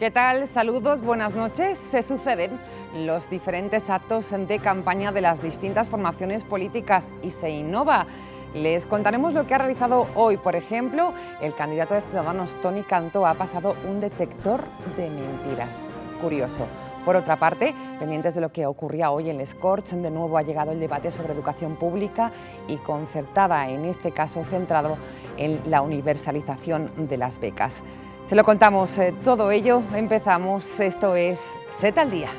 ¿Qué tal? Saludos, buenas noches. Se suceden los diferentes actos de campaña de las distintas formaciones políticas y se innova. Les contaremos lo que ha realizado hoy. Por ejemplo, el candidato de Ciudadanos, Tony Cantó, ha pasado un detector de mentiras. Curioso. Por otra parte, pendientes de lo que ocurría hoy en el de nuevo ha llegado el debate sobre educación pública y concertada, en este caso centrado en la universalización de las becas. Se lo contamos eh, todo ello. Empezamos. Esto es Z al Día.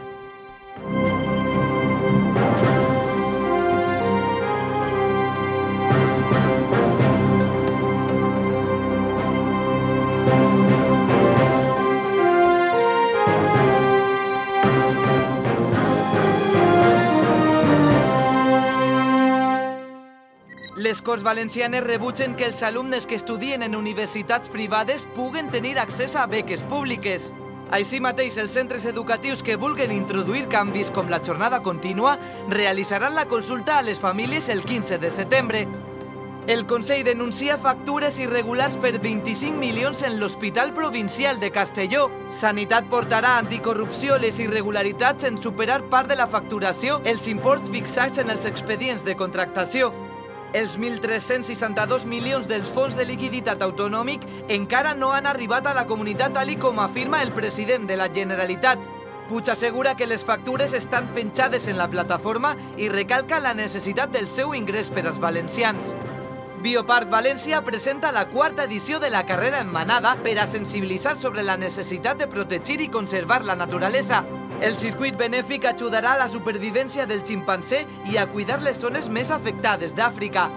Les Corts Valencianes rebutgen que els alumnes que estudien en universitats privades puguen tenir accés a beques públiques. Així mateix, els centres educatius que vulguen introduir canvis com la jornada contínua realitzaran la consulta a les famílies el 15 de setembre. El Consell denuncia factures irregulars per 25 milions en l'Hospital Provincial de Castelló. Sanitat portarà a anticorrupció les irregularitats en superar part de la facturació els imports fixats en els expedients de contractació. Els 1.362 milions dels fons de liquiditat autonòmic encara no han arribat a la comunitat tal com afirma el president de la Generalitat. Puig assegura que les factures estan penjades en la plataforma i recalca la necessitat del seu ingrés per als valencians. Bioparc València presenta la quarta edició de la carrera en manada per a sensibilitzar sobre la necessitat de protegir i conservar la naturalesa. El circuit benèfic ajudarà a la supervivència del ximpanzé i a cuidar les zones més afectades d'Àfrica.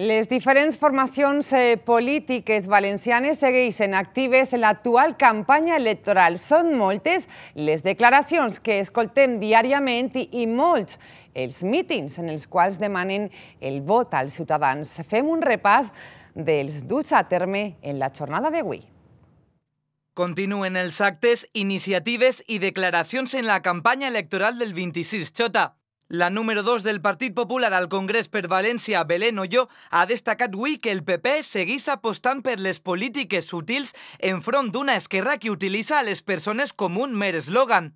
Les diferents formacions eh, polítiques valencianes segueixen actives en l'actual campanya electoral. Són moltes les declaracions que escoltem diàriament i molts els mítings en els quals demanen el vot als ciutadans. Fem un repàs dels duts a terme en la jornada d'avui. Continuen els actes, iniciatives i declaracions en la campanya electoral del 26 Xota. La número 2 del Partit Popular al Congrés per València, Belén Olló, ha destacat avui que el PP segueix apostant per les polítiques sutils enfront d'una esquerra que utilitza a les persones com un mer eslògan.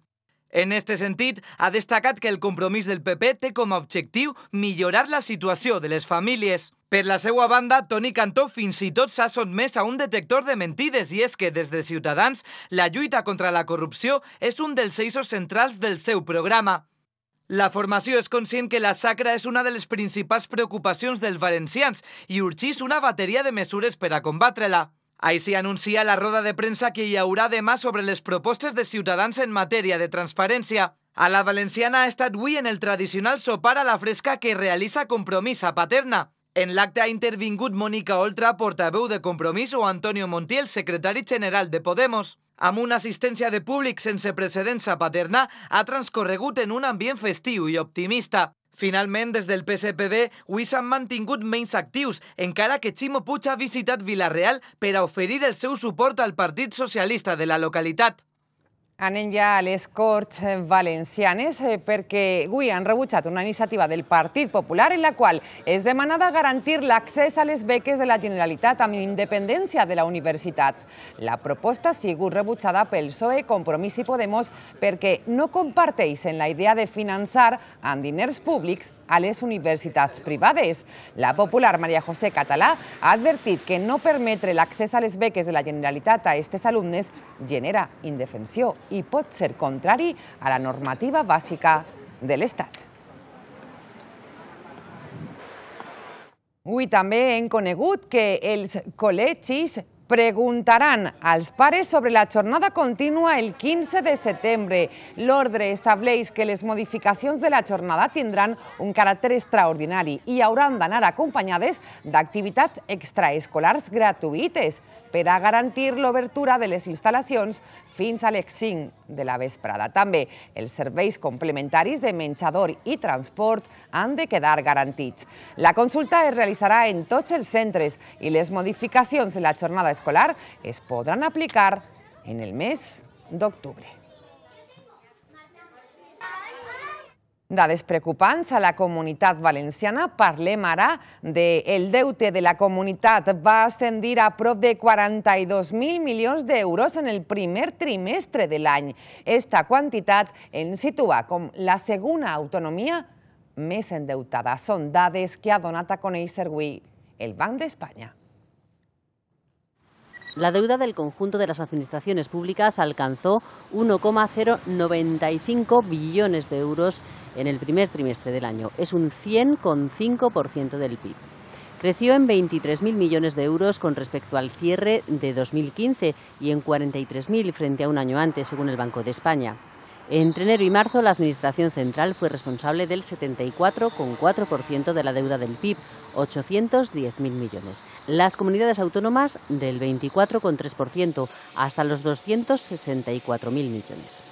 En aquest sentit, ha destacat que el compromís del PP té com a objectiu millorar la situació de les famílies. Per la seva banda, Toni Cantó fins i tot s'ha sotmès a un detector de mentides i és que des de Ciutadans la lluita contra la corrupció és un dels eixos centrals del seu programa. La formació és conscient que la sacra és una de les principals preocupacions dels valencians i urgís una bateria de mesures per a combatre-la. Així anuncia la roda de premsa que hi haurà demà sobre les propostes de Ciutadans en matèria de transparència. A la valenciana ha estat avui en el tradicional sopar a la fresca que realitza Compromís a Paterna. En l'acte ha intervingut Mònica Oltra, portaveu de Compromís, o Antonio Montiel, secretari general de Podemos. Amb una assistència de públic sense precedents a Paterna, ha transcorregut en un ambient festiu i optimista. Finalment, des del PSPD, avui s'han mantingut menys actius, encara que Ximo Puig ha visitat Vilareal per a oferir el seu suport al Partit Socialista de la localitat. Anem ja a les Corts Valencianes eh, perquè avui han rebutjat una iniciativa del Partit Popular en la qual es demanava garantir l'accés a les beques de la Generalitat amb independència de la universitat. La proposta ha sigut rebutjada pel PSOE, Compromís i Podemos perquè no comparteixen la idea de finançar amb diners públics a les universitats privades. La popular Maria José Català ha advertit que no permetre l'accés a les beques de la Generalitat a aquests alumnes genera indefensió i pot ser contrari a la normativa bàsica de l'Estat. Avui també hem conegut que els col·legis preguntaran als pares sobre la jornada contínua el 15 de setembre. L'ordre estableix que les modificacions de la jornada tindran un caràcter extraordinari i hauran d'anar acompanyades d'activitats extraescolars gratuïtes per a garantir l'obertura de les instal·lacions fins a les 5 de la vesprada. També els serveis complementaris de menjador i transport han de quedar garantits. La consulta es realitzarà en tots els centres i les modificacions de la jornada escolar es podran aplicar en el mes d'octubre. Dades preocupants a la comunitat valenciana. Parlem ara de el deute de la comunitat. Va ascendir a prop de 42.000 milions d'euros en el primer trimestre de l'any. Esta quantitat ens situa com la segona autonomia més endeutada. Són dades que ha donat a conèixer avui el Banc d'Espanya. La deuda del conjunto de las administraciones públicas alcanzó 1,095 billones de euros en el primer trimestre del año. Es un 100,5% del PIB creció en 23.000 millones de euros con respecto al cierre de 2015 y en 43.000 frente a un año antes, según el Banco de España. Entre enero y marzo, la Administración Central fue responsable del 74,4% de la deuda del PIB, 810.000 millones. Las comunidades autónomas, del 24,3% hasta los 264.000 millones.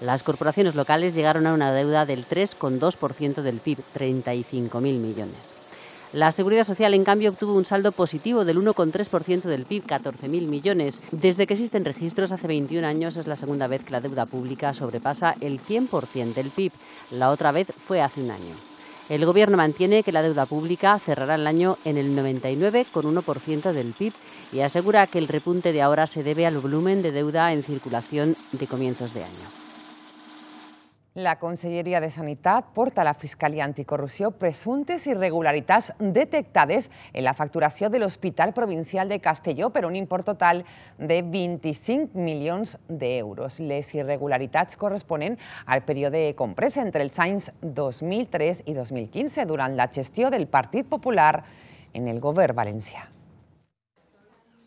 Las corporaciones locales llegaron a una deuda del 3,2% del PIB, 35.000 millones. La Seguridad Social, en cambio, obtuvo un saldo positivo del 1,3% del PIB, 14.000 millones. Desde que existen registros hace 21 años es la segunda vez que la deuda pública sobrepasa el 100% del PIB. La otra vez fue hace un año. El Gobierno mantiene que la deuda pública cerrará el año en el 99,1% del PIB y asegura que el repunte de ahora se debe al volumen de deuda en circulación de comienzos de año. La consellería de Sanidad porta a la Fiscalía Anticorrupción presuntas irregularidades detectadas en la facturación del Hospital Provincial de Castelló pero un importe total de 25 millones de euros. Las irregularidades corresponden al de compresa entre el Sainz 2003 y 2015 durante la gestión del Partido Popular en el govern Valencia.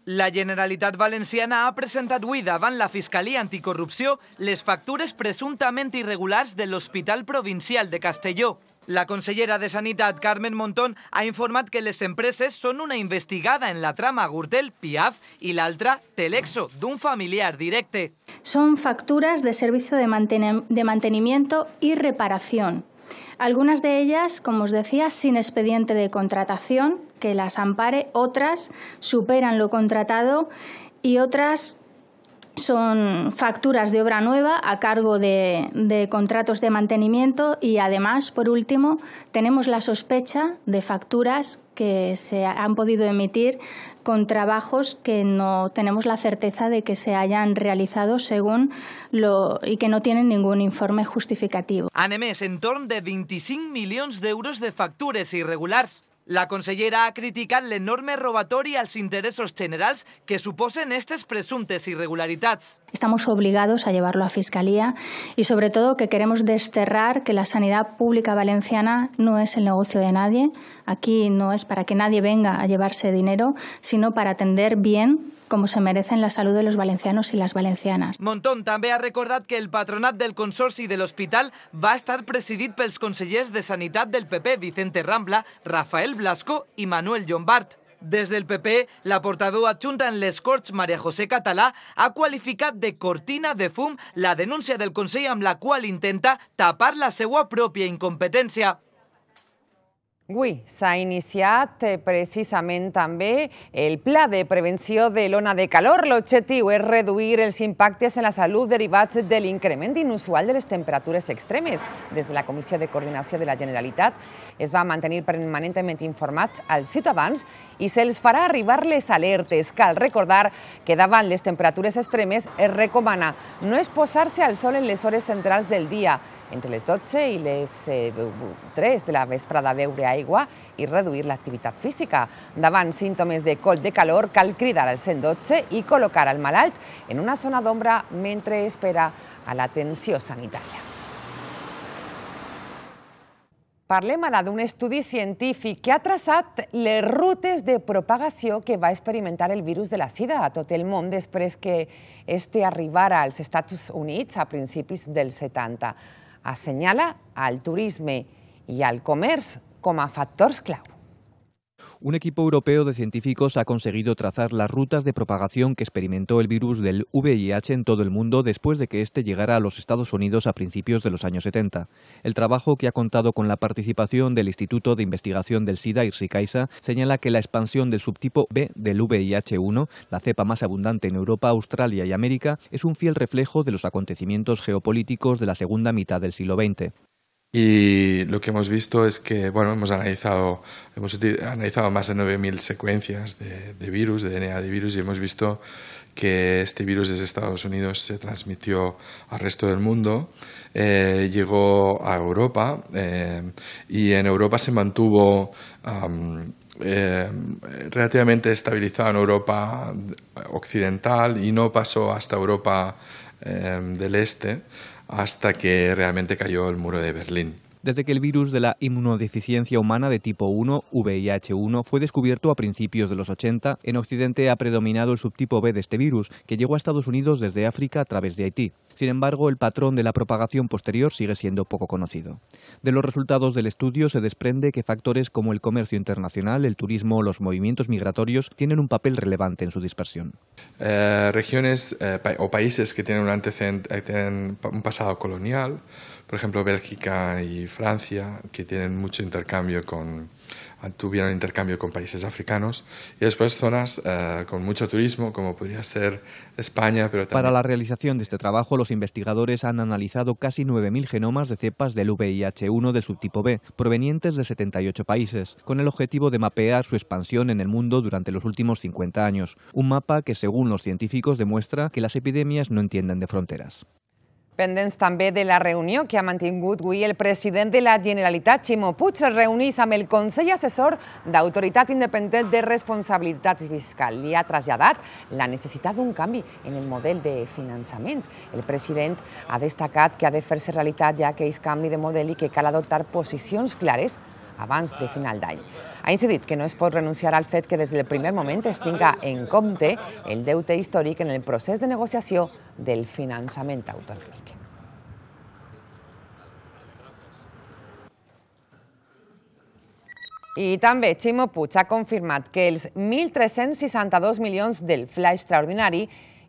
La Generalitat Valenciana ha presentado avui la Fiscalía Anticorrupción les facturas presuntamente irregulares del Hospital Provincial de Castelló. La consellera de Sanidad, Carmen Montón, ha informado que las empresas son una investigada en la trama Gurtel, piaf y la otra, Telexo, de un familiar directo. Son facturas de servicio de mantenimiento y reparación. Algunas de ellas, como os decía, sin expediente de contratación, que las ampare, otras superan lo contratado y otras son facturas de obra nueva a cargo de, contratos de mantenimiento y además, por último, tenemos la sospecha de facturas que se han podido emitir con trabajos que no tenemos la certeza de que se hayan realizado según lo y que no tienen ningún informe justificativo. En torno de 25 de euros de facturas irregulares. La consellera ha criticado enorme l'enorme a los intereses generales que suponen estas presuntas irregularidades. Estamos obligados a llevarlo a Fiscalía y sobre todo que queremos desterrar que la sanidad pública valenciana no es el negocio de nadie. Aquí no es para que nadie venga a llevarse dinero, sino para atender bien como se merecen la salud de los valencianos y las valencianas. Montón también ha recordat que el patronat del y del hospital va a estar por pels consellers de Sanidad del PP Vicente Rambla, Rafael Blasco y Manuel Llombart. Desde el PP, la portadora adjunta en les Corts, María José Català, ha cualificado de cortina de fum la denuncia del Consell amb la cual intenta tapar la seva propia incompetencia. Avui s'ha iniciat eh, precisament també el Pla de Prevenció de l'Ona de Calor. L'objectiu és reduir els impactes en la salut derivats de l'increment inusual de les temperatures extremes. Des de la Comissió de Coordinació de la Generalitat es va mantenir permanentment informats als ciutadans i se'ls farà arribar les alertes. Cal recordar que davant les temperatures extremes es recomana no exposar-se al sol en les hores centrals del dia, entre les 12 i les 3 eh, de la vesprada beure aigua i reduir l'activitat física. Davant símptomes de col de calor cal cridar al 112 i col·locar al malalt en una zona d'ombra mentre espera a l'atenció sanitària. Parlem ara d'un estudi científic que ha traçat les rutes de propagació que va experimentar el virus de la sida a tot el món després que este arribara als Estats Units a principis dels 70 assenyala al turisme i al comerç com a factors clau. Un equipo europeo de científicos ha conseguido trazar las rutas de propagación que experimentó el virus del VIH en todo el mundo después de que éste llegara a los Estados Unidos a principios de los años 70. El trabajo, que ha contado con la participación del Instituto de Investigación del SIDA, IRSICAISA, señala que la expansión del subtipo B del VIH-1, la cepa más abundante en Europa, Australia y América, es un fiel reflejo de los acontecimientos geopolíticos de la segunda mitad del siglo XX. Y lo que hemos visto es que, bueno, hemos analizado, hemos analizado más de 9.000 secuencias de, virus, de DNA de virus, y hemos visto que este virus desde Estados Unidos se transmitió al resto del mundo, eh, llegó a Europa eh, y en Europa se mantuvo eh, relativamente estabilizado en Europa occidental y no pasó hasta Europa del Este hasta que realmente cayó el muro de Berlín desde que el virus de la inmunodeficiencia humana de tipo 1, VIH1, fue descubierto a principios de los 80, en Occidente ha predominado el subtipo B de este virus, que llegó a Estados Unidos desde África a través de Haití. Sin embargo, el patrón de la propagación posterior sigue siendo poco conocido. De los resultados del estudio se desprende que factores como el comercio internacional, el turismo o los movimientos migratorios tienen un papel relevante en su dispersión. Eh, regiones eh, o países que tienen un, antecedente, eh, un pasado colonial, por ejemplo, Bélgica y Francia, que tienen mucho intercambio con, ah, tuvieron intercambio con países africanos y después zonas eh, con mucho turismo, como podría ser España. Pero Para la realización de este trabajo, los investigadores han analizado casi 9.000 genomas de cepas del VIH1 del subtipo B, provenientes de 78 países, con el objetivo de mapear su expansión en el mundo durante los últimos 50 años. Un mapa que, según los científicos, demuestra que las epidemias no entienden de fronteras. Pendents també de la reunió que ha mantingut avui el president de la Generalitat, Ximo Puig, es reunís amb el Consell Assessor d'Autoritat Independent de Responsabilitat Fiscal. Li ha traslladat la necessitat d'un canvi en el model de finançament. El president ha destacat que ha de fer-se realitat ja aquell canvi de model i que cal adoptar posicions clares abans de final d'any. Ha incidit que no es pot renunciar al fet que des del primer moment es tinga en compte el deute històric en el procés de negociació del finançament autonòmic. I també Ximo Puig ha confirmat que els 1.362 milions del fla extraordinari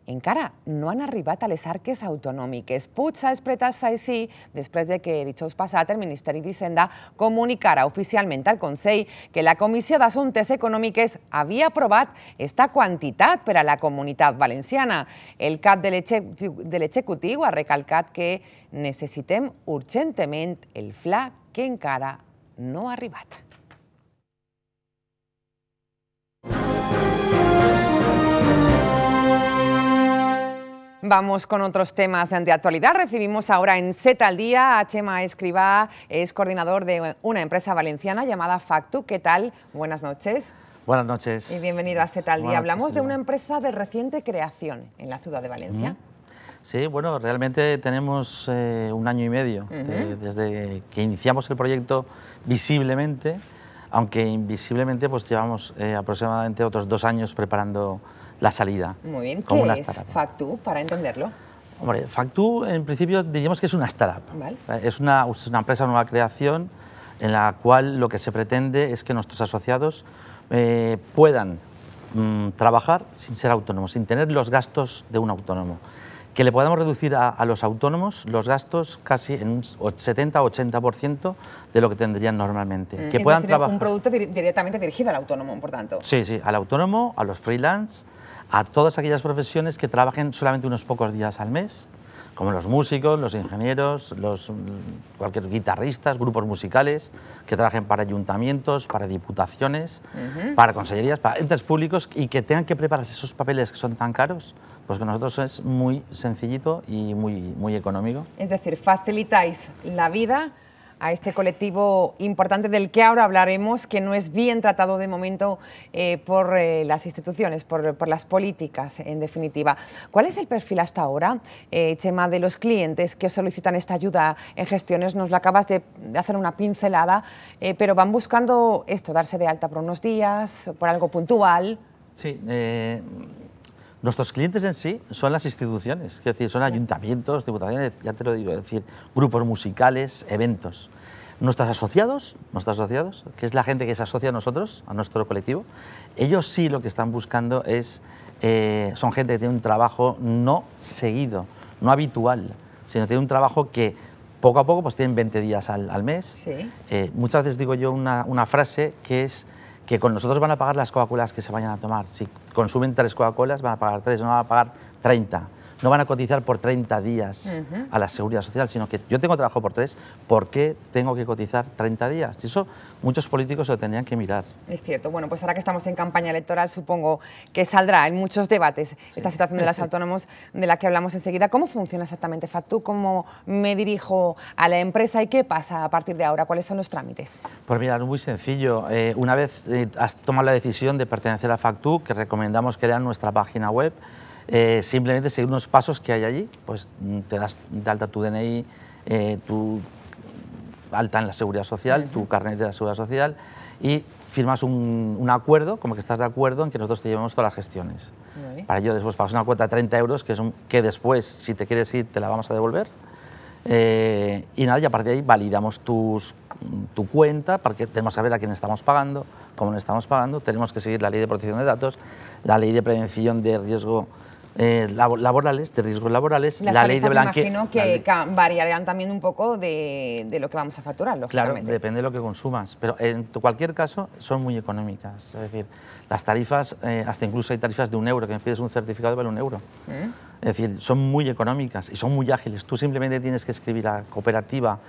encara no han arribat a les arques autonòmiques. Puig s'ha expressat així després de que dijous passat el Ministeri d'Hisenda comunicara oficialment al Consell que la Comissió d'Assumptes Econòmiques havia aprovat esta quantitat per a la comunitat valenciana. El cap de l'executiu ha recalcat que necessitem urgentment el fla que encara no ha arribat. Vamos con otros temas de actualidad. Recibimos ahora en Z al Día a Chema Escribá, es coordinador de una empresa valenciana llamada Factu. ¿Qué tal? Buenas noches. Buenas noches. Y bienvenido a Z al Día. Hablamos de una empresa de reciente creación en la ciudad de Valencia. Sí, bueno, realmente tenemos eh, un año y medio desde que iniciamos el proyecto visiblemente, aunque invisiblemente pues llevamos eh, aproximadamente otros dos años preparando la salida. Muy bien, como ¿qué es Factu para entenderlo? Hombre, Factu en principio diríamos que es una startup. Es, una, una empresa nueva creación en la cual lo que se pretende es que nuestros asociados eh, puedan mm, trabajar sin ser autónomos, sin tener los gastos de un autónomo. Que le podamos reducir a, los autónomos los gastos casi en un 70-80% de lo que tendrían normalmente. Mm, que puedan decir, trabajar. Un producto directamente dirigido al autónomo, por tanto. Sí, sí, al autónomo, a los freelance a todas aquellas profesiones que trabajen solamente unos pocos días al mes, como los músicos, los ingenieros, los mm, cualquier guitarristas, grupos musicales, que trabajen para ayuntamientos, para diputaciones, para consellerías, para entes públicos y que tengan que prepararse esos papeles que son tan caros, pues que nosotros es muy sencillito y muy, muy económico. Es decir, facilitáis la vida a este colectivo importante del que ahora hablaremos, que no es bien tratado de momento eh, por eh, las instituciones, por, las políticas, en definitiva. ¿Cuál es el perfil hasta ahora, eh, Chema, de los clientes que solicitan esta ayuda en gestiones? Nos lo acabas de, hacer una pincelada, pero van buscando esto, darse de alta por unos días, por algo puntual. Sí, Nuestros clientes en sí son las instituciones, es decir, son ayuntamientos, diputaciones, ya te lo digo, es decir, grupos musicales, eventos. Nuestros asociados, nuestros asociados, que es la gente que se asocia a nosotros, a nuestro colectivo, ellos sí lo que están buscando es, eh, son gente que tiene un trabajo no seguido, no habitual, sino tiene un trabajo que poco a poco pues tienen 20 días al, mes. Eh, muchas veces digo yo una, frase que es que con nosotros van a pagar las coáculas que se vayan a tomar. sí consumen tres Coca-Colas, van a pagar tres, no van a pagar 30 no van a cotizar por 30 días a la seguridad social, sino que yo tengo trabajo por tres, ¿por qué tengo que cotizar 30 días? Y eso muchos políticos lo tendrían que mirar. Es cierto. Bueno, pues ahora que estamos en campaña electoral, supongo que saldrá en muchos debates esta situación de las autónomos de la que hablamos enseguida. ¿Cómo funciona exactamente Factu? ¿Cómo me dirijo a la empresa y qué pasa a partir de ahora? ¿Cuáles son los trámites? Pues mira, muy sencillo. Eh, una vez eh, has tomado la decisión de pertenecer a Factu, que recomendamos que crear nuestra página web, eh, simplemente seguir unos pasos que hay allí, pues mm, te das de alta tu DNI, eh, tu alta en la seguridad social, tu carnet de la seguridad social y firmas un, acuerdo, como que estás de acuerdo en que nosotros te llevemos todas las gestiones. Para ello después pagas una cuenta de 30 euros, que, es que después, si te quieres ir, te la vamos a devolver. Eh, y nada, y a partir de ahí validamos tu cuenta, porque tenemos que saber a quién estamos pagando, cómo nos estamos pagando, tenemos que seguir la ley de protección de datos, la ley de prevención de riesgo eh, laborales, de riesgos laborales, la ley de blanqueo. imagino que variarán también un poco de, lo que vamos a facturar, Claro, depende de lo que consumas, pero en cualquier caso son muy económicas. Es decir, las tarifas, eh, hasta incluso hay tarifas de un euro, que me pides un certificado vale un euro. ¿Eh? Es decir, son muy económicas y son muy ágiles. Tú simplemente tienes que escribir a cooperativa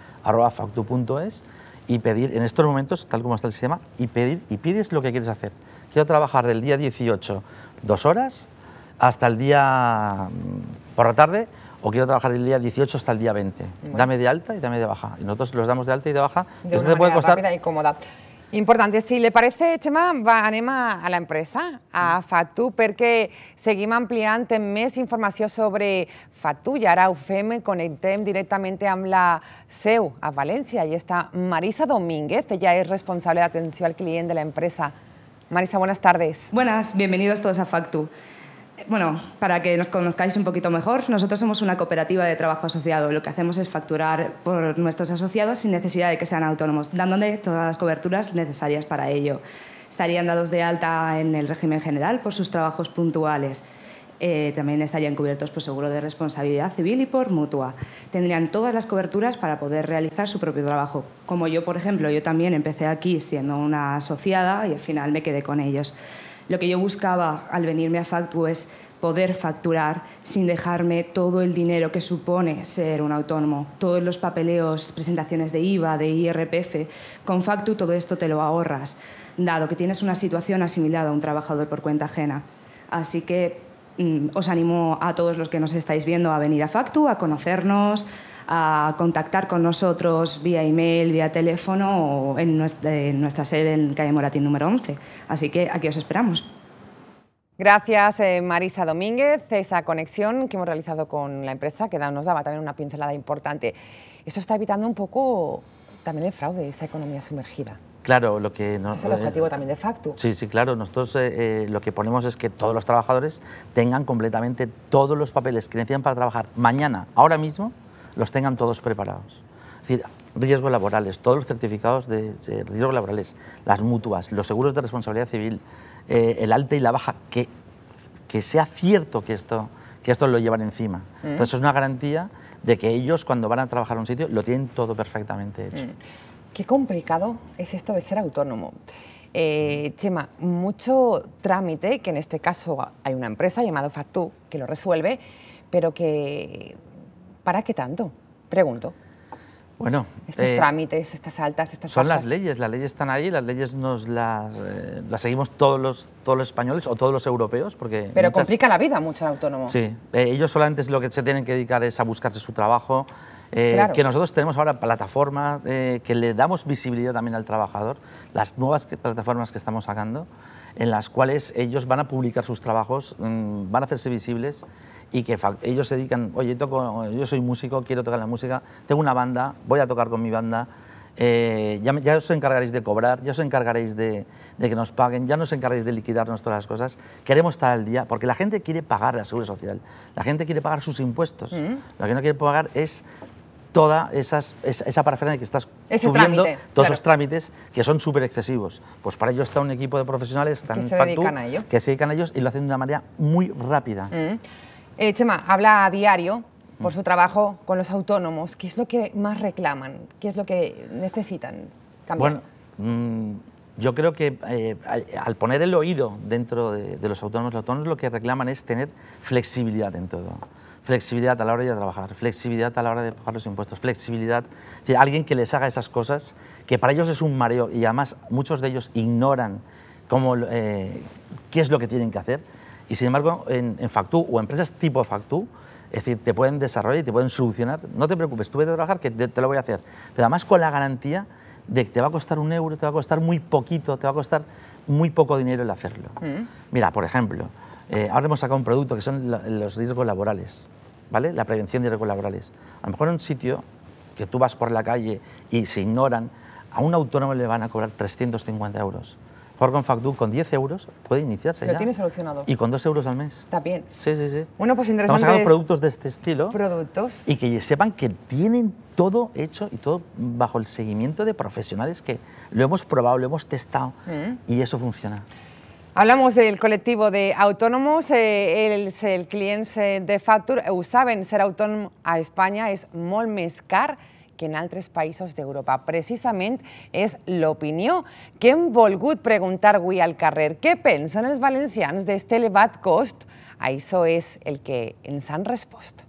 y pedir, en estos momentos, tal como está el sistema, y pedir y pides lo que quieres hacer. Quiero trabajar del día 18 dos horas hasta el día mm, por la tarde o quiero trabajar del día 18 hasta el día 20. Dame de alta y dame de baja. Y nosotros los damos de alta y de baja. De te puede costar... Importante, si le parece, Chema, ...va a, a la empresa, a mm. Fatu, ...porque seguimos ampliando más información sobre Fatu ...y ahora UFEM fem, directamente a la seu a Valencia... y está Marisa Domínguez, ella es responsable de atención al cliente de la empresa. Marisa, buenas tardes. Buenas, bienvenidos todos a Factu. Bueno, para que nos conozcáis un poquito mejor, nosotros somos una cooperativa de trabajo asociado. Lo que hacemos es facturar por nuestros asociados sin necesidad de que sean autónomos, dándole todas las coberturas necesarias para ello. Estarían dados de alta en el régimen general por sus trabajos puntuales. Eh, también estarían cubiertos por seguro de responsabilidad civil y por mutua. Tendrían todas las coberturas para poder realizar su propio trabajo. Como yo, por ejemplo, yo también empecé aquí siendo una asociada y al final me quedé con ellos. Lo que yo buscaba al venirme a Factu es poder facturar sin dejarme todo el dinero que supone ser un autónomo, todos los papeleos, presentaciones de IVA, de IRPF. Con Factu todo esto te lo ahorras, dado que tienes una situación asimilada a un trabajador por cuenta ajena. Así que mm, os animo a todos los que nos estáis viendo a venir a Factu, a conocernos, a contactar con nosotros vía email, vía teléfono o en nuestra, sede en calle Moratín número 11. Así que aquí os esperamos. Gracias eh, Marisa Domínguez, esa conexión que hemos realizado con la empresa que nos daba también una pincelada importante. Eso está evitando un poco también el fraude, esa economía sumergida. Claro, lo que... No, es el eh, objetivo también de facto. Sí, sí, claro. Nosotros eh, lo que ponemos es que todos los trabajadores tengan completamente todos los papeles que necesitan para trabajar mañana, ahora mismo, los tengan todos preparados. Es decir, riesgos laborales, todos los certificados de eh, riesgos laborales, las mutuas, los seguros de responsabilidad civil, eh, el alta y la baja, que, que sea cierto que esto, que esto lo llevan encima. Mm. Entonces es una garantía de que ellos cuando van a trabajar a un sitio lo tienen todo perfectamente hecho. Mm. Qué complicado es esto de ser autónomo. Eh, Chema, mucho trámite, que en este caso hay una empresa llamada Factu que lo resuelve, pero que ¿Para qué tanto? Pregunto. Bueno, estos eh, trámites, estas altas, estas son las leyes. Las leyes están ahí, las leyes nos eh, las, seguimos todos los, todos los españoles o todos los europeos, porque pero complica la vida mucho al autónomo. Sí, eh, ellos solamente lo que se tienen que dedicar es a buscarse su trabajo, eh, que nosotros tenemos ahora plataformas eh, que le damos visibilidad también al trabajador, las nuevas plataformas que estamos sacando, en las cuales ellos van a publicar sus trabajos, mm, van a hacerse visibles y que ellos se dedican, oye, yo soy músico, quiero tocar la música, tengo una banda, voy a tocar con mi banda. Eh, ya, os encargaréis de cobrar, ya os encargaréis de, que nos paguen, ya nos encargaréis de liquidarnos todas las cosas. Queremos estar al día, porque la gente quiere pagar la seguridad social, la gente quiere pagar sus impuestos. Mm. Lo que no quiere pagar es toda esa, parafernalia que estás Ese todos esos trámites que son súper excesivos. Pues para ello está un equipo de profesionales que se dedican a ello. ellos y lo hacen de una manera muy rápida. Mm. Eh, Chema, habla a diario por mm. su trabajo con los autónomos. ¿Qué es lo que más reclaman? ¿Qué es lo que necesitan cambiar? Bueno, mm, yo creo que eh, al poner el oído dentro de, los autónomos, los autónomos lo que reclaman es tener flexibilidad en todo flexibilidad a la hora de trabajar, flexibilidad a la hora de pagar los impuestos, flexibilidad, es alguien que les haga esas cosas, que para ellos es un mareo y además muchos de ellos ignoran cómo, eh, qué es lo que tienen que hacer. Y sin embargo, en, Factú o empresas tipo Factú, es decir, te pueden desarrollar y te pueden solucionar. No te preocupes, tú vete a trabajar que te, lo voy a hacer. Pero además con la garantía de que te va a costar un euro, te va a costar muy poquito, te va a costar muy poco dinero el hacerlo. Mm. Mira, por ejemplo, eh, ahora hemos sacado un producto que son los riesgos laborales, ¿vale? La prevención de riesgos laborales. A lo mejor en un sitio que tú vas por la calle y se ignoran, a un autónomo le van a cobrar 350 euros. con Factu con 10 euros puede iniciarse Lo ya. tiene solucionado. Y con 2 euros al mes. También. Sí, sí, sí. Bueno, pues interesante. Hemos sacado productos de este estilo. Productos. Y que sepan que tienen todo hecho y todo bajo el seguimiento de profesionales que lo hemos probado, lo hemos testado mm. y eso funciona. Hablamos del colectivo de autónomos. el, eh, el cliente de Factur U eh, saben, ser autónomo a España es más caro que en otros de Europa. Precisamente es la opinión que en volgut preguntar hoy al carrer. piensan los valencianos de este elevado cost? Eso es el que en han respondido.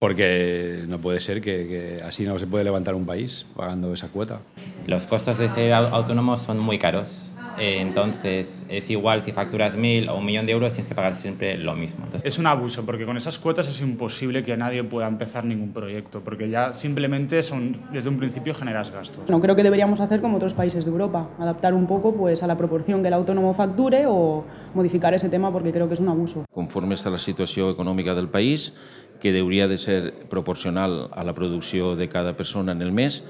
Porque no puede ser que, así no se puede levantar un país pagando esa cuota. Los costos de ser autónomo son muy caros. Eh, entonces, es igual si facturas mil o un millón de euros, tienes que pagar siempre lo mismo. es un abuso, porque con esas cuotas es imposible que nadie pueda empezar ningún proyecto, porque ya simplemente son, desde un principio generas gastos. No creo que deberíamos hacer como otros países de Europa, adaptar un poco pues, a la proporción que el autónomo facture o modificar ese tema porque creo que es un abuso. Conforme está la situación económica del país, que debería de ser proporcional a la producción de cada persona en el mes,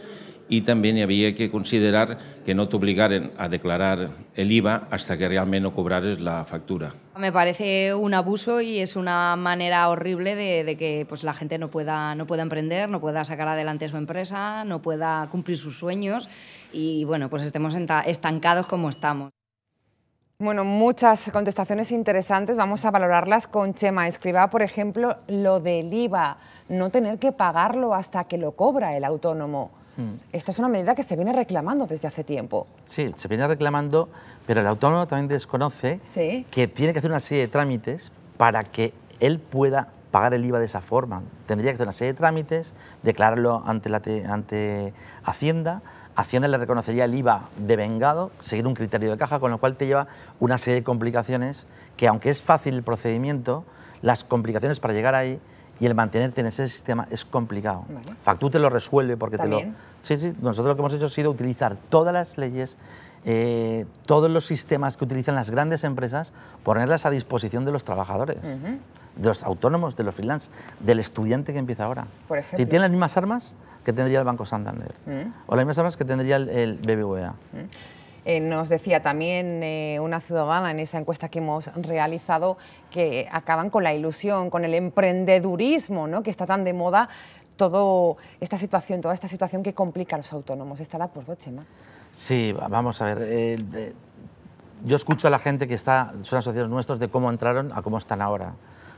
y también había que considerar que no te obligaran a declarar el IVA hasta que realmente no cobrares la factura. Me parece un abuso y es una manera horrible de, de que pues, la gente no pueda, no pueda emprender, no pueda sacar adelante su empresa, no pueda cumplir sus sueños y bueno, pues estemos estancados como estamos. Bueno, muchas contestaciones interesantes, vamos a valorarlas con Chema. Escriba, por ejemplo, lo del IVA, no tener que pagarlo hasta que lo cobra el autónomo. Esto mm. Esta es una medida que se viene reclamando desde hace tiempo. Sí, se viene reclamando, pero el autónomo también desconoce que tiene que hacer una serie de trámites para que él pueda pagar el IVA de esa forma. Tendría que hacer una serie de trámites, declararlo ante, la ante Hacienda, Hacienda le reconocería el IVA de vengado, seguir un criterio de caja, con lo cual te lleva una serie de complicaciones que, aunque es fácil el procedimiento, las complicaciones para llegar ahí y el mantenerte en ese sistema es complicado. Factú te lo resuelve porque te lo... Sí, sí, nosotros lo que hemos hecho ha sido utilizar todas las leyes, eh, todos los sistemas que utilizan las grandes empresas, ponerlas a disposición de los trabajadores. de los autónomos, de los freelance, del estudiante que empieza ahora. Por ejemplo. Si las mismas armas que tendría el Banco Santander, mm. o las mismas armas que tendría el, BBVA. Mm. Eh, nos decía también eh, una ciudadana en esa encuesta que hemos realizado que acaban con la ilusión, con el emprendedurismo, ¿no? que está tan de moda todo esta situación, toda esta situación que complica a los autónomos. ¿Está de acuerdo, Chema? Sí, vamos a ver. Eh, yo escucho a la gente que está, son asociados nuestros de cómo entraron a cómo están ahora.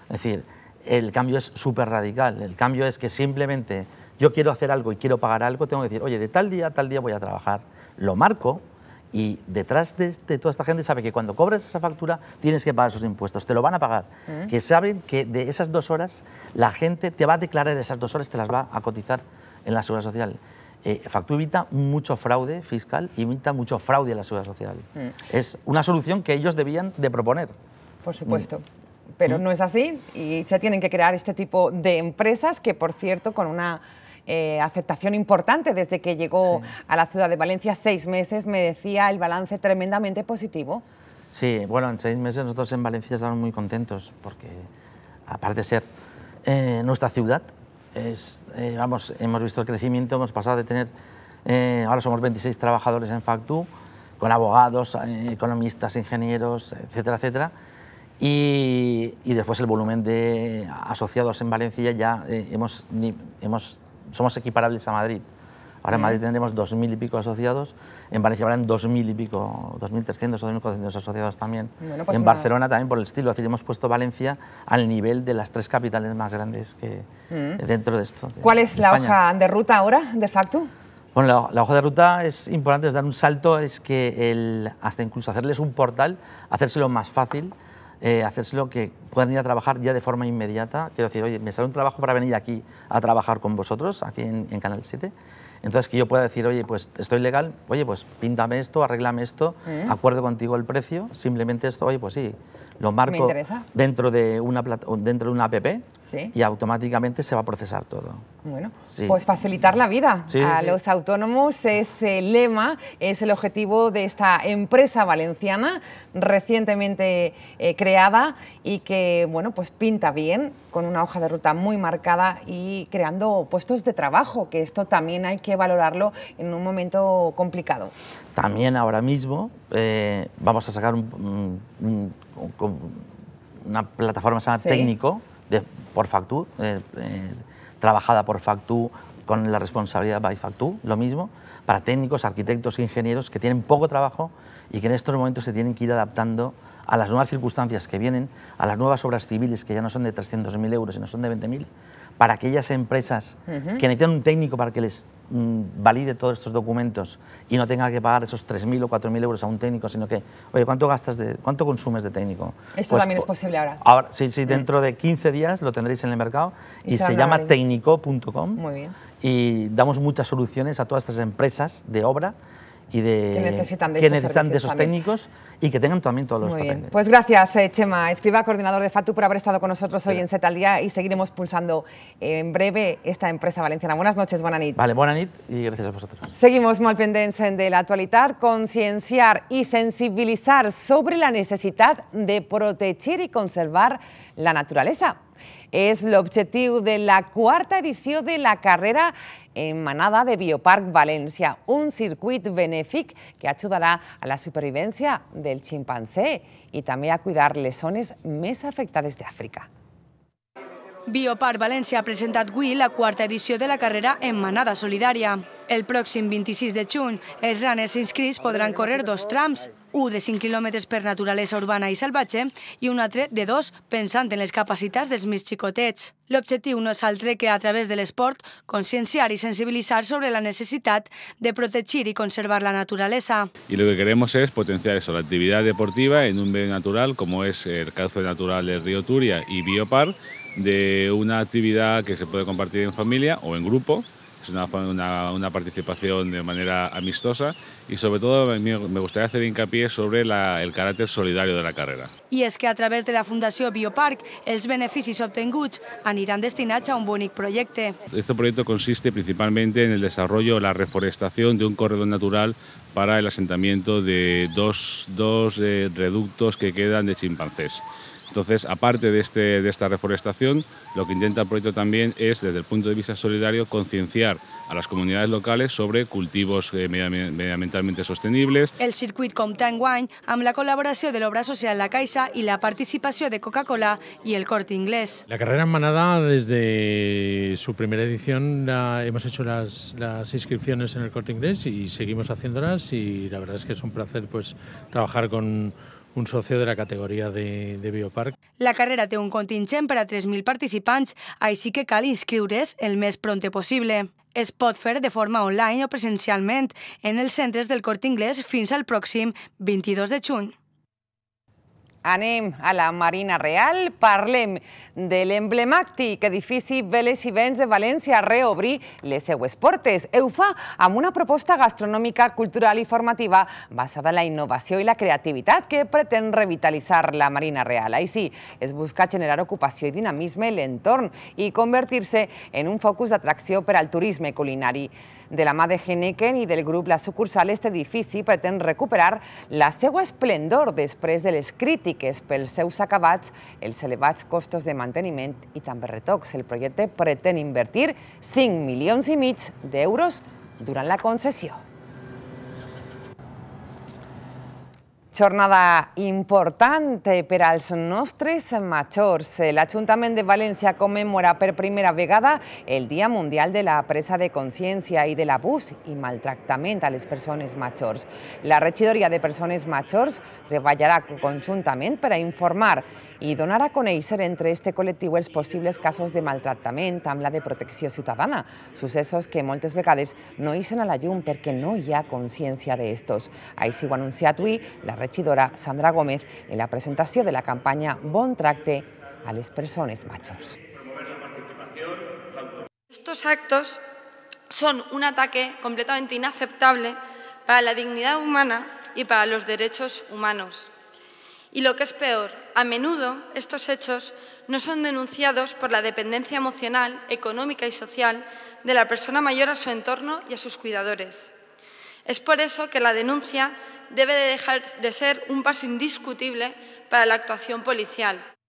Es decir, el cambio es súper radical. El cambio es que simplemente yo quiero hacer algo y quiero pagar algo, tengo que decir, oye, de tal día a tal día voy a trabajar. Lo marco, y detrás de, toda esta gente sabe que cuando cobras esa factura tienes que pagar esos impuestos, te lo van a pagar. Mm. Que saben que de esas dos horas la gente te va a declarar esas dos horas, te las va a cotizar en la seguridad social. Eh, evita mucho fraude fiscal y evita mucho fraude en la seguridad social. Mm. Es una solución que ellos debían de proponer. Por mm. supuesto. Pero no es así y se tienen que crear este tipo de empresas que, por cierto, con una eh, aceptación importante desde que llegó a la ciudad de Valencia, seis meses, me decía el balance tremendamente positivo. Sí, bueno, en seis meses nosotros en Valencia estamos muy contentos porque, aparte de ser eh, nuestra ciudad, es, eh, vamos, hemos visto el crecimiento, hemos pasado de tener, ahora somos 26 trabajadores en Factu, con abogados, economistas, ingenieros, etcétera, etcétera. Y, y, después el volumen de asociados en Valencia ya hemos, hemos somos equiparables a Madrid. Ahora en Madrid tendremos 2.000 y pico asociados, en Valencia habrán 2.000 y pico, 2.300 o 2.400 asociados también. Pues en Barcelona también por el estilo, es decir, hemos puesto Valencia al nivel de las tres capitales más grandes que dentro de esto. ¿Cuál es la hoja de ruta ahora, de facto? Bueno, la, la, hoja de ruta es importante, es dar un salto, es que el, hasta incluso hacerles un portal, hacérselo más fácil, eh, que puedan ir a trabajar ya de forma inmediata. Quiero decir, oye, me sale un trabajo para venir aquí a trabajar con vosotros, aquí en, Canal 7. Entonces, que yo pueda decir, oye, pues estoy legal, oye, pues píntame esto, arréglame esto, ¿Eh? acuerdo contigo el precio, simplemente esto, oye, pues sí, lo marco dentro de una dentro de una app y automáticamente se va a procesar todo. Bueno, pues facilitar la vida a los autónomos es el lema, es el objetivo de esta empresa valenciana recientemente eh, creada y que bueno, pues pinta bien con una hoja de ruta muy marcada y creando puestos de trabajo, que esto también hay que valorarlo en un momento complicado. También ahora mismo eh, vamos a sacar un una plataforma sana se llama Técnico por factur eh, eh, trabajada por Factu con la responsabilidad by Factu, lo mismo, para técnicos, arquitectos, e ingenieros que tienen poco trabajo y que en estos momentos se tienen que ir adaptando a las nuevas circunstancias que vienen, a las nuevas obras civiles que ya no son de 300.000 euros, no son de 20.000, para aquellas empresas que necesitan un técnico para que les mm, valide todos estos documentos y no tengan que pagar esos 3.000 o 4.000 euros a un técnico, sino que, oye, ¿cuánto gastas de, cuánto consumes de técnico? Esto pues también es posible ahora. Ahora, sí, sí, mm. dentro de 15 días lo tendréis en el mercado y, se, llama técnico.com. Muy bien. Y damos muchas soluciones a todas estas empresas de obra de que necesitan de, esos técnicos y que tengan también todos los Muy Bien. Pues gracias, eh, Chema. Escriba, coordinador de FATU, por haber estado con nosotros hoy en Z al Día y seguiremos pulsando en breve esta empresa valenciana. Buenas noches, buena nit. Vale, buena nit y gracias a vosotros. Seguimos pendientes en de actualidad, concienciar y sensibilizar sobre la necesidad de proteger y conservar la naturaleza. és l'objectiu de la quarta edició de la carrera en manada de Bioparc València, un circuit benèfic que ajudarà a la supervivència del ximpanzé i també a cuidar les zones més afectades d'Àfrica. Bioparc València ha presentat avui la quarta edició de la carrera en manada solidària. El pròxim 26 de juny, els ranes inscrits podran córrer dos trams, un de 5 quilòmetres per naturalesa urbana i salvatge i un altre de 2 pensant en les capacitats dels més xicotets. L'objectiu no és altre que, a través de l'esport, conscienciar i sensibilitzar sobre la necessitat de protegir i conservar la naturalesa. I lo que queremos és potenciar eso, la deportiva en un bé natural com és el calce natural del riu Turia i Biopar, de una que se pot compartir en família o en grup, és una, una, de manera amistosa y sobre todo me gustaría hacer hincapié sobre el carácter solidario de la carrera. Y es que a través de la Fundación Biopark, los beneficis han irán destinados a un bonic proyecto. Este proyecto consiste principalmente en el desarrollo, la reforestación de un corredor natural para el asentamiento de dos, eh, reductos que quedan de chimpancés. Entonces, aparte de, este, de esta reforestación, lo que intenta el proyecto también es, desde el punto de vista solidario, concienciar a las comunidades locales sobre cultivos eh, medioambientalmente sostenibles. El circuit Comptant Wine, amb la colaboración de Obra social La Caixa y la participación de Coca-Cola y el Corte Inglés. La carrera en manada, desde su primera edición, la, hemos hecho las, las, inscripciones en el Corte Inglés y seguimos haciéndolas y la verdad es que es un placer pues, trabajar con un socio de la categoria de, de Bioparc. La carrera té un contingent per a 3.000 participants, així que cal inscriure's el més pronte possible. Es pot fer de forma online o presencialment en els centres del Cort Inglés fins al pròxim 22 de juny. Anem a la Marina Real, parlem de l'emblemàctic edifici Vélez i Vents de València reobrir les seues portes. Ho fa amb una proposta gastronòmica, cultural i formativa basada en la innovació i la creativitat que pretén revitalitzar la Marina Real. Així, es busca generar ocupació i dinamisme en l'entorn i convertir-se en un focus d'atracció per al turisme culinari de la mà de Heineken i del grup La Sucursal, este edifici pretén recuperar la seva esplendor després de les crítiques pels seus acabats, els elevats costos de manteniment i també retocs. El projecte pretén invertir 5 milions i mig d'euros durant la concessió. Jornada importante per als nostres El L'Ajuntament de Valencia commemora per primera vegada el Día Mundial de la Presa de Conciencia y de abus y Maltractament a les Persones Majors. La regidoria de Persones Majors treballarà conjuntament per a informar i donar a conèixer entre este col·lectiu els possibles casos de maltractament amb la de protecció ciutadana, sucesos que moltes vegades no hicieron a la llum perquè no hi ha consciència d'estos. Així ho ha anunciat la regidora Sandra Gómez en la presentación de la campaña... Bon Tracte a las personas machos. Estos actos son un ataque completamente inaceptable para la dignidad humana y para los derechos humanos. Y lo que es peor, a menudo estos hechos no son denunciados por la dependencia emocional, económica y social de la persona mayor a su entorno y a sus cuidadores. Es por eso que la denuncia debe dejar de ser un paso indiscutible para la actuación policial.